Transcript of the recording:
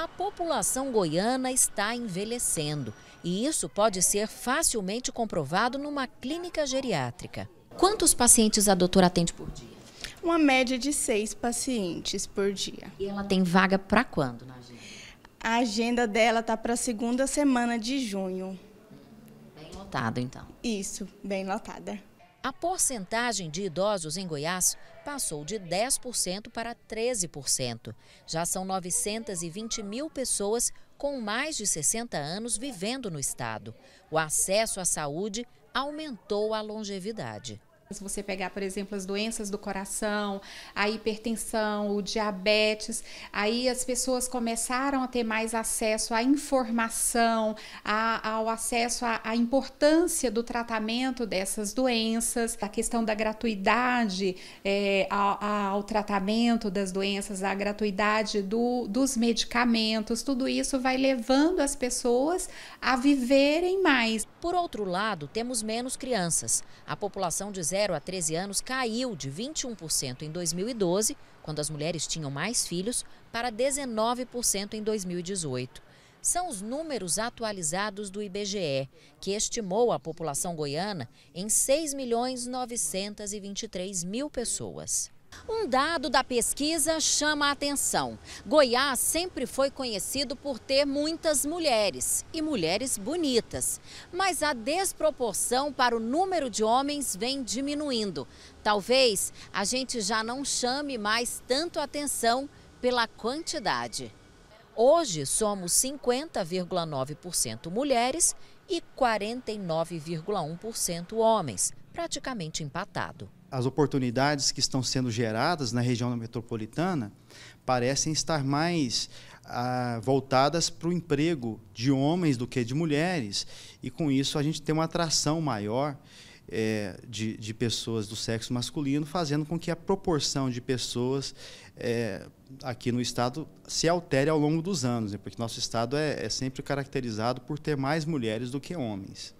A população goiana está envelhecendo e isso pode ser facilmente comprovado numa clínica geriátrica. Quantos pacientes a doutora atende por dia? Uma média de seis pacientes por dia. E ela tem vaga para quando na agenda? A agenda dela está para a segunda semana de junho. Bem lotado então. Isso, bem lotada. A porcentagem de idosos em Goiás passou de 10% para 13%. Já são 920 mil pessoas com mais de 60 anos vivendo no estado. O acesso à saúde aumentou a longevidade. Se você pegar, por exemplo, as doenças do coração, a hipertensão, o diabetes, aí as pessoas começaram a ter mais acesso à informação, a, ao acesso à, à, importância do tratamento dessas doenças, a questão da gratuidade é, ao, ao, tratamento das doenças, a gratuidade do, dos medicamentos, tudo isso vai levando as pessoas a viverem mais. Por outro lado, temos menos crianças. A população de 0 0 a 13 anos caiu de 21% em 2012, quando as mulheres tinham mais filhos, para 19% em 2018. São os números atualizados do IBGE, que estimou a população goiana em 6 milhões 923 mil pessoas. Um dado da pesquisa chama a atenção. Goiás sempre foi conhecido por ter muitas mulheres e mulheres bonitas. Mas a desproporção para o número de homens vem diminuindo. Talvez a gente já não chame mais tanto atenção pela quantidade. Hoje somos 50,9% mulheres e 49,1% homens, praticamente empatado as oportunidades que estão sendo geradas na região metropolitana parecem estar mais ah, voltadas para o emprego de homens do que de mulheres. E com isso a gente tem uma atração maior é, de, de, pessoas do sexo masculino, fazendo com que a proporção de pessoas é, aqui no Estado se altere ao longo dos anos, né? porque nosso Estado é, é sempre caracterizado por ter mais mulheres do que homens.